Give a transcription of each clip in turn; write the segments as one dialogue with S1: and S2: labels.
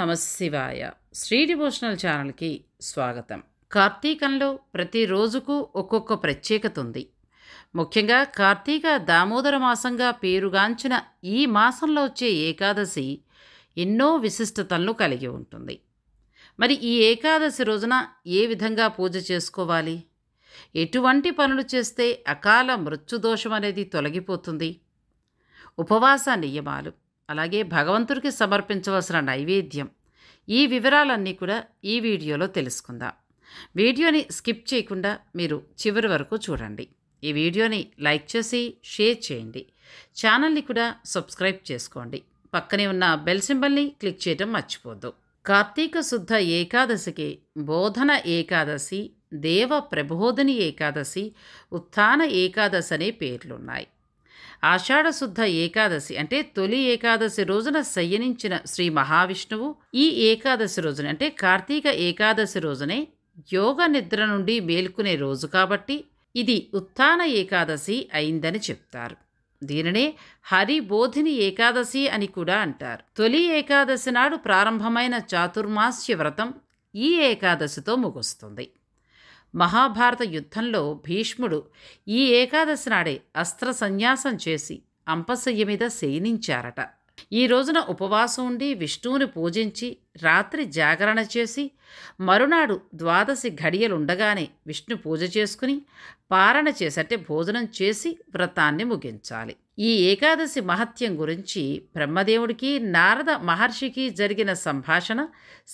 S1: నమశివాయ శ్రీ డివోషనల్ ఛానల్కి స్వాగతం కార్తీకంలో ప్రతిరోజుకు ఒక్కొక్క ప్రత్యేకత ఉంది ముఖ్యంగా కార్తీక దామోదర మాసంగా పేరుగాంచిన ఈ మాసంలో వచ్చే ఏకాదశి ఎన్నో విశిష్టతలను కలిగి ఉంటుంది మరి ఈ ఏకాదశి రోజున ఏ విధంగా పూజ చేసుకోవాలి ఎటువంటి పనులు చేస్తే అకాల మృత్యుదోషం అనేది తొలగిపోతుంది ఉపవాస నియమాలు అలాగే భగవంతుడికి సమర్పించవలసిన నైవేద్యం ఈ వివరాలన్నీ కూడా ఈ వీడియోలో తెలుసుకుందాం వీడియోని స్కిప్ చేయకుండా మీరు చివరి వరకు చూడండి ఈ వీడియోని లైక్ చేసి షేర్ చేయండి ఛానల్ని కూడా సబ్స్క్రైబ్ చేసుకోండి పక్కనే ఉన్న బెల్ సింబల్ని క్లిక్ చేయడం మర్చిపోద్దు కార్తీక శుద్ధ ఏకాదశికి బోధన ఏకాదశి దేవ ప్రబోధని ఏకాదశి ఉత్థాన ఏకాదశి అనే పేర్లున్నాయి ఆషాఢశుద్ధ ఏకాదశి అంటే తొలి ఏకాదశి రోజున శయనించిన శ్రీ మహావిష్ణువు ఈ ఏకాదశి రోజున అంటే కార్తీక ఏకాదశి రోజునే యోగ నిద్ర నుండి మేల్కునే రోజు కాబట్టి ఇది ఉత్థాన ఏకాదశి అయిందని చెప్తారు దీనినే హరిబోధిని ఏకాదశి అని కూడా అంటారు తొలి ఏకాదశి నాడు ప్రారంభమైన చాతుర్మాస్య వ్రతం ఈ ఏకాదశితో ముగుస్తుంది మహాభారత యుద్ధంలో భీష్ముడు ఈ ఏకాదశి నాడే అస్త్ర సన్యాసం చేసి అంపశయ్య మీద శయనించారట ఈ రోజున ఉపవాసం ఉండి విష్ణువుని పూజించి రాత్రి జాగరణ చేసి మరునాడు ద్వాదశి ఘడియలుండగానే విష్ణు పూజ చేసుకుని పారణ చేసట్టే భోజనం చేసి వ్రతాన్ని ముగించాలి ఈ ఏకాదశి మహత్యం గురించి బ్రహ్మదేవుడికి నారద మహర్షికి జరిగిన సంభాషణ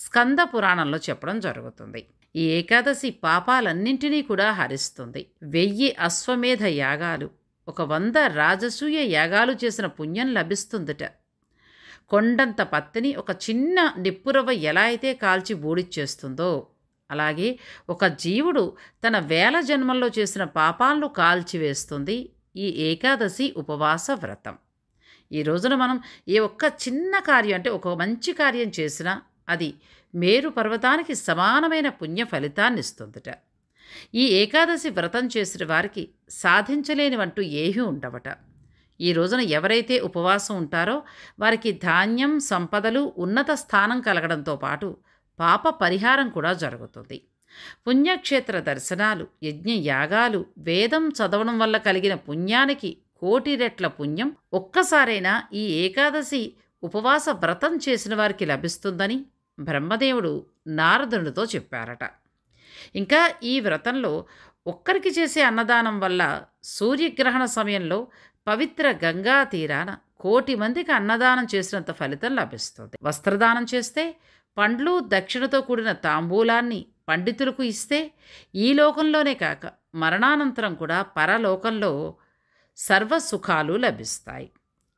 S1: స్కంద పురాణంలో చెప్పడం జరుగుతుంది ఈ ఏకాదశి పాపాలన్నింటినీ కూడా హరిస్తుంది వెయ్యి అశ్వమేధ యాగాలు ఒక వంద రాజసూయ యాగాలు చేసిన పుణ్యం లభిస్తుందట కొండంత పత్తిని ఒక చిన్న నిప్పురవ్వ ఎలా అయితే కాల్చి బూడిచ్చేస్తుందో అలాగే ఒక జీవుడు తన వేల జన్మల్లో చేసిన పాపాలను కాల్చివేస్తుంది ఈ ఏకాదశి ఉపవాస వ్రతం ఈ రోజున మనం ఏ ఒక్క చిన్న కార్యం అంటే ఒక మంచి కార్యం చేసినా అది మేరు పర్వతానికి సమానమైన పుణ్య ఫలితాన్నిస్తుందట ఈ ఏకాదశి వ్రతం చేసిన వారికి సాధించలేనివంటూ ఏమీ ఉండవట ఈ రోజున ఎవరైతే ఉపవాసం ఉంటారో వారికి ధాన్యం సంపదలు ఉన్నత స్థానం కలగడంతో పాటు పాప పరిహారం కూడా జరుగుతుంది పుణ్యక్షేత్ర దర్శనాలు యజ్ఞ యాగాలు వేదం చదవడం వల్ల కలిగిన పుణ్యానికి కోటి రెట్ల పుణ్యం ఒక్కసారైనా ఈ ఏకాదశి ఉపవాస వ్రతం చేసిన వారికి లభిస్తుందని బ్రహ్మదేవుడు నారదునితో చెప్పారట ఇంకా ఈ వ్రతంలో ఒక్కరికి చేసే అన్నదానం వల్ల సూర్యగ్రహణ సమయంలో పవిత్ర గంగా తీరాన కోటి మందికి అన్నదానం చేసినంత ఫలితం లభిస్తుంది వస్త్రదానం చేస్తే పండ్లు దక్షిణతో కూడిన తాంబూలాన్ని పండితులకు ఇస్తే ఈ లోకంలోనే కాక మరణానంతరం కూడా పరలోకంలో సర్వసుఖాలు లభిస్తాయి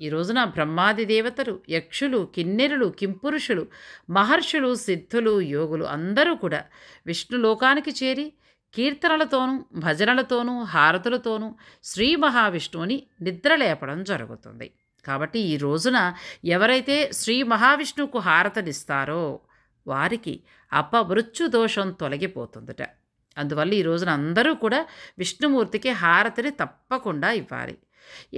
S1: ఈ రోజున బ్రహ్మాది దేవతలు యక్షులు కిన్నెరులు కింపురుషులు మహర్షులు సిద్ధులు యోగులు అందరూ కూడా విష్ణులోకానికి చేరి కీర్తనలతోనూ భజనలతోనూ హారతులతోనూ శ్రీ మహావిష్ణువుని నిద్రలేపడం జరుగుతుంది కాబట్టి ఈ రోజున ఎవరైతే శ్రీ మహావిష్ణువుకు హారతనిస్తారో వారికి అపమృత్యు దోషం తొలగిపోతుందట అందువల్ల ఈ రోజున అందరూ కూడా విష్ణుమూర్తికి హారతిని తప్పకుండా ఇవ్వాలి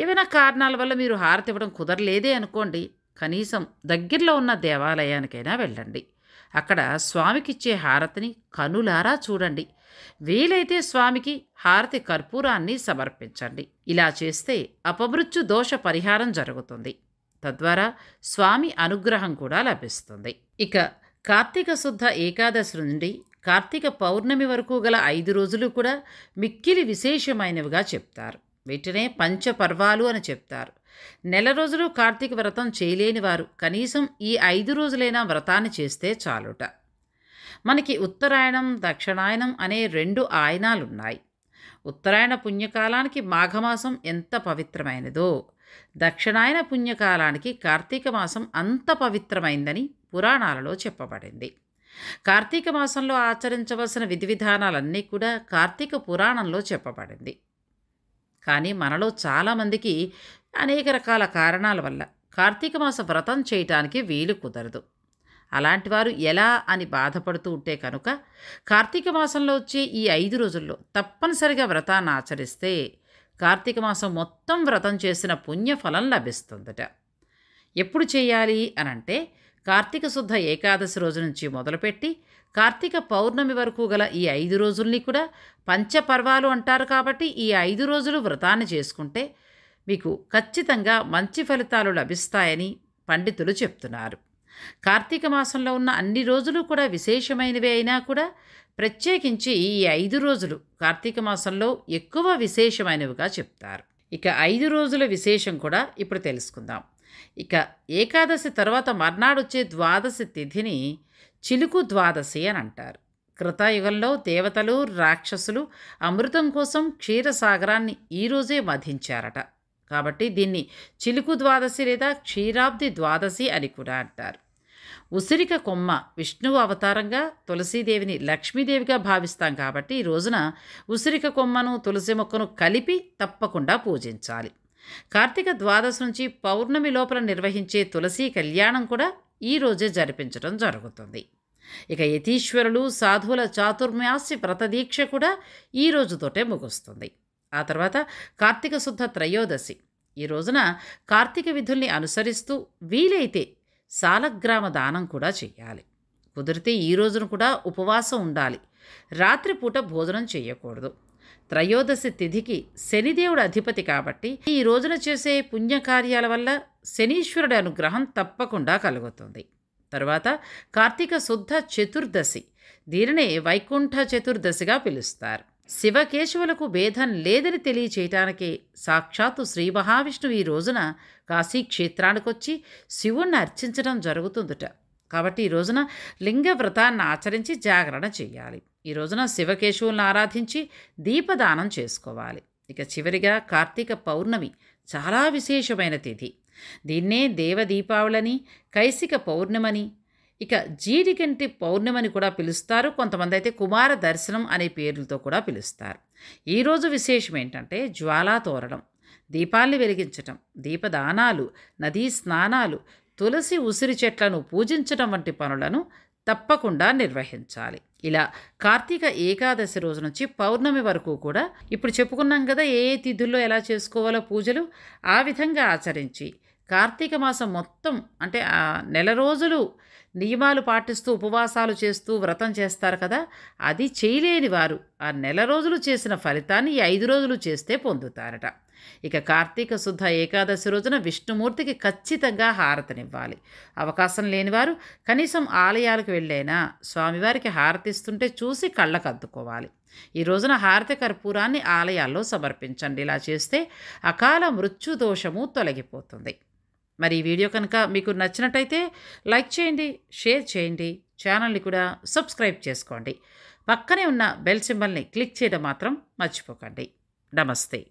S1: ఏవైనా కారణాల వల్ల మీరు హారతి ఇవ్వడం కుదరలేదే అనుకోండి కనీసం దగ్గరలో ఉన్న దేవాలయానికైనా వెళ్ళండి అక్కడ స్వామికిచ్చే హారతిని కనులారా చూడండి వీలైతే స్వామికి హారతి కర్పూరాన్ని సమర్పించండి ఇలా చేస్తే అపమృత్యు దోష పరిహారం జరుగుతుంది తద్వారా స్వామి అనుగ్రహం కూడా లభిస్తుంది ఇక కార్తీక శుద్ధ ఏకాదశి నుండి కార్తీక పౌర్ణమి వరకు గల ఐదు రోజులు కూడా మిక్కిలి విశేషమైనవిగా చెప్తారు వీటినే పంచపర్వాలు అని చెప్తారు నెల రోజులు కార్తీక వ్రతం చేయలేని వారు కనీసం ఈ ఐదు రోజులైనా వ్రతాన్ని చేస్తే చాలుట మనకి ఉత్తరాయణం దక్షిణాయనం అనే రెండు ఆయనాలున్నాయి ఉత్తరాయణ పుణ్యకాలానికి మాఘమాసం ఎంత పవిత్రమైనదో దక్షిణాయన పుణ్యకాలానికి కార్తీక మాసం అంత పవిత్రమైందని పురాణాలలో చెప్పబడింది కార్తీక మాసంలో ఆచరించవలసిన విధి విధానాలన్నీ కూడా కార్తీక పురాణంలో చెప్పబడింది కానీ మనలో చాలామందికి అనేక రకాల కారణాల వల్ల కార్తీక మాస వ్రతం చేయటానికి వీలు కుదరదు అలాంటి వారు ఎలా అని బాధపడుతూ ఉంటే కనుక కార్తీక మాసంలో వచ్చే ఈ ఐదు రోజుల్లో తప్పనిసరిగా వ్రతాన్ని ఆచరిస్తే కార్తీక మాసం మొత్తం వ్రతం చేసిన పుణ్యఫలం లభిస్తుందట ఎప్పుడు చేయాలి అనంటే కార్తీక శుద్ధ ఏకాదశి రోజు నుంచి మొదలుపెట్టి కార్తీక పౌర్ణమి వరకు గల ఈ ఐదు రోజుల్ని కూడా పంచపర్వాలు అంటారు కాబట్టి ఈ ఐదు రోజులు వ్రతాన్ని చేసుకుంటే మీకు ఖచ్చితంగా మంచి ఫలితాలు లభిస్తాయని పండితులు చెప్తున్నారు కార్తీక మాసంలో ఉన్న అన్ని రోజులు కూడా విశేషమైనవి అయినా కూడా ప్రత్యేకించి ఈ ఐదు రోజులు కార్తీక మాసంలో ఎక్కువ విశేషమైనవిగా చెప్తారు ఇక ఐదు రోజుల విశేషం కూడా ఇప్పుడు తెలుసుకుందాం ఇక ఏకాదశి తర్వాత మర్నాడొచ్చే ద్వాదశి తిథిని చిలుకు ద్వాదశి అని అంటారు కృతయుగంలో దేవతలు రాక్షసులు అమృతం కోసం క్షీరసాగరాన్ని ఈరోజే మధించారట కాబట్టి దీన్ని చిలుకు ద్వాదశి లేదా క్షీరాబ్ది ద్వాదశి అని కూడా అంటారు ఉసిరిక కొమ్మ విష్ణువు అవతారంగా తులసీదేవిని లక్ష్మీదేవిగా భావిస్తాం కాబట్టి ఈ రోజున ఉసిరిక కొమ్మను తులసి మొక్కను కలిపి తప్పకుండా పూజించాలి కార్తీక ద్వాదశి నుంచి పౌర్ణమి లోపల నిర్వహించే తులసి కళ్యాణం కూడా ఈ రోజే జరిపించడం జరుగుతుంది ఇక యతీశ్వరులు సాధువుల చాతుర్మాసి వ్రతదీక్ష కూడా ఈ రోజుతోటే ముగుస్తుంది ఆ తర్వాత కార్తీక శుద్ధ త్రయోదశి ఈ రోజున కార్తీక విధుల్ని అనుసరిస్తూ వీలైతే సాలగ్రామ దానం కూడా చేయాలి కుదిరితే ఈ రోజును కూడా ఉపవాసం ఉండాలి రాత్రిపూట భోజనం చేయకూడదు త్రయోదశి తిథికి శనిదేవుడు అధిపతి కాబట్టి ఈ రోజున చేసే పుణ్యకార్యాల వల్ల శనీశ్వరుడి అనుగ్రహం తప్పకుండా కలుగుతుంది తరువాత కార్తీక శుద్ధ చతుర్దశి దీనినే వైకుంఠ చతుర్దశిగా పిలుస్తారు శివకేశవులకు భేదం లేదని తెలియచేయటానికి సాక్షాత్తు శ్రీ మహావిష్ణువు ఈ రోజున కాశీ వచ్చి శివుణ్ణి అర్చించడం జరుగుతుందట కాబట్టి ఈ రోజున లింగ వ్రతాన్ని ఆచరించి జాగరణ చేయాలి ఈ రోజున శివకేశవులను ఆరాధించి దీపదానం చేసుకోవాలి ఇక చివరిగా కార్తీక పౌర్ణమి చాలా విశేషమైన తిథి దీన్నే దేవ దేవదీపావళని కైసిక పౌర్ణమని ఇక జీడికంటి పౌర్ణమని కూడా పిలుస్తారు కొంతమంది అయితే కుమార దర్శనం అనే పేర్లతో కూడా పిలుస్తారు ఈరోజు విశేషం ఏంటంటే జ్వాలా తోరణం దీపాల్ని వెలిగించటం దీపదానాలు నదీ స్నానాలు తులసి ఉసిరి చెట్లను పూజించడం వంటి పనులను తప్పకుండా నిర్వహించాలి ఇలా కార్తీక ఏకాదశి రోజు నుంచి పౌర్ణమి వరకు కూడా ఇప్పుడు చెప్పుకున్నాం కదా ఏ ఏ తిథుల్లో ఎలా చేసుకోవాలో పూజలు ఆ విధంగా ఆచరించి కార్తీక మాసం మొత్తం అంటే ఆ నెల రోజులు నియమాలు పాటిస్తూ ఉపవాసాలు చేస్తూ వ్రతం చేస్తారు కదా అది చేయలేని వారు ఆ నెల రోజులు చేసిన ఫలితాన్ని ఐదు రోజులు చేస్తే పొందుతారట ఇక కార్తీక శుద్ధ ఏకాదశి రోజున విష్ణుమూర్తికి ఖచ్చితంగా హారతనివ్వాలి అవకాశం లేనివారు కనీసం ఆలయాలకు వెళ్ళైనా స్వామివారికి హారతిస్తుంటే చూసి కళ్ళకద్దుకోవాలి ఈ రోజున హారతి కర్పూరాన్ని ఆలయాల్లో సమర్పించండి ఇలా చేస్తే అకాల మృత్యుదోషము తొలగిపోతుంది మరి ఈ వీడియో కనుక మీకు నచ్చినట్టయితే లైక్ చేయండి షేర్ చేయండి ఛానల్ని కూడా సబ్స్క్రైబ్ చేసుకోండి పక్కనే ఉన్న బెల్ సింబల్ని క్లిక్ చేయడం మాత్రం మర్చిపోకండి నమస్తే